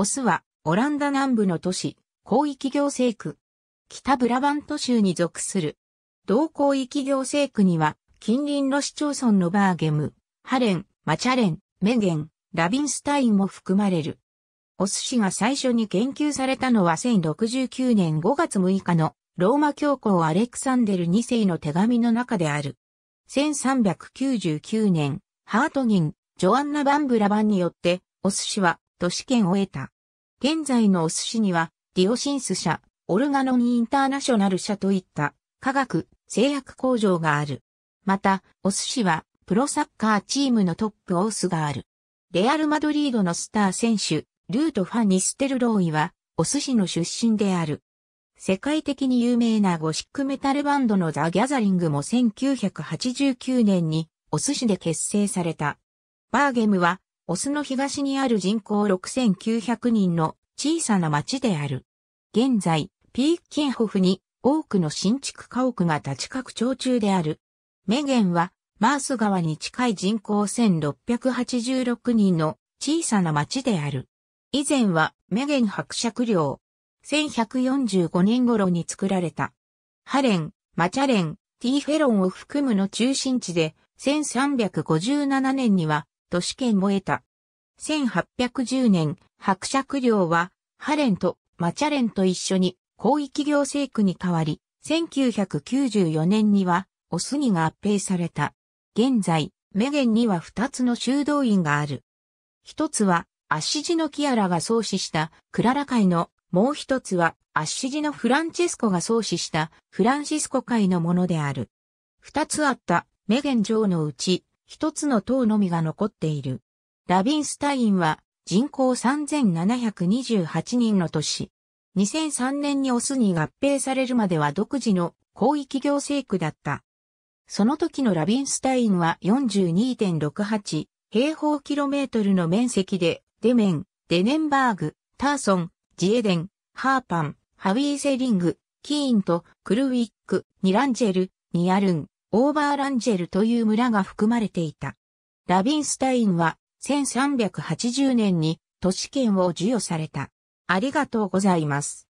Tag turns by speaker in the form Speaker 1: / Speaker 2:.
Speaker 1: オスは、オランダ南部の都市、広域行政区。北ブラバント州に属する。同広域行政区には、近隣の市町村のバーゲム、ハレン、マチャレン、メゲン、ラビンスタインも含まれる。オス氏が最初に研究されたのは1069年5月6日のローマ教皇アレクサンデル2世の手紙の中である。1399年、ハートニン、ジョアンナ・バンブラバンによって、オス氏は都市験を得た。現在のお寿司には、ディオシンス社、オルガノンインターナショナル社といった化学、製薬工場がある。また、お寿司は、プロサッカーチームのトップオースがある。レアル・マドリードのスター選手、ルート・ファ・ニステルローイは、お寿司の出身である。世界的に有名なゴシックメタルバンドのザ・ギャザリングも1989年にお寿司で結成された。バーゲムはオスの東にある人口6900人の小さな町である。現在、ピーキンホフに多くの新築家屋が立ち拡張中である。メゲンは、マース川に近い人口1686人の小さな町である。以前はメゲン伯爵領。1145年頃に作られた。ハレン、マチャレン、ティーフェロンを含むの中心地で、1357年には都市圏も得た。1810年、伯爵領は、ハレンとマチャレンと一緒に広域行政区に変わり、1994年には、オスニが合併された。現在、メゲンには二つの修道院がある。一つは、アッシジのキアラが創始したクララ会の、もう一つは、アッシジのフランチェスコが創始したフランシスコ会のものである。二つあったメゲン城のうち、一つの塔のみが残っている。ラビンスタインは人口3728人の都市。2003年にオスに合併されるまでは独自の広域行政区だった。その時のラビンスタインは42.68平方キロメートルの面積で、デメン、デネンバーグ、ターソン、ジエデン、ハーパン、ハウィーセリング、キーンとクルウィック、ニランジェル、ニアルン、オーバーランジェルという村が含まれていた。ラビンスタインは1380年に都市圏を授与された。ありがとうございます。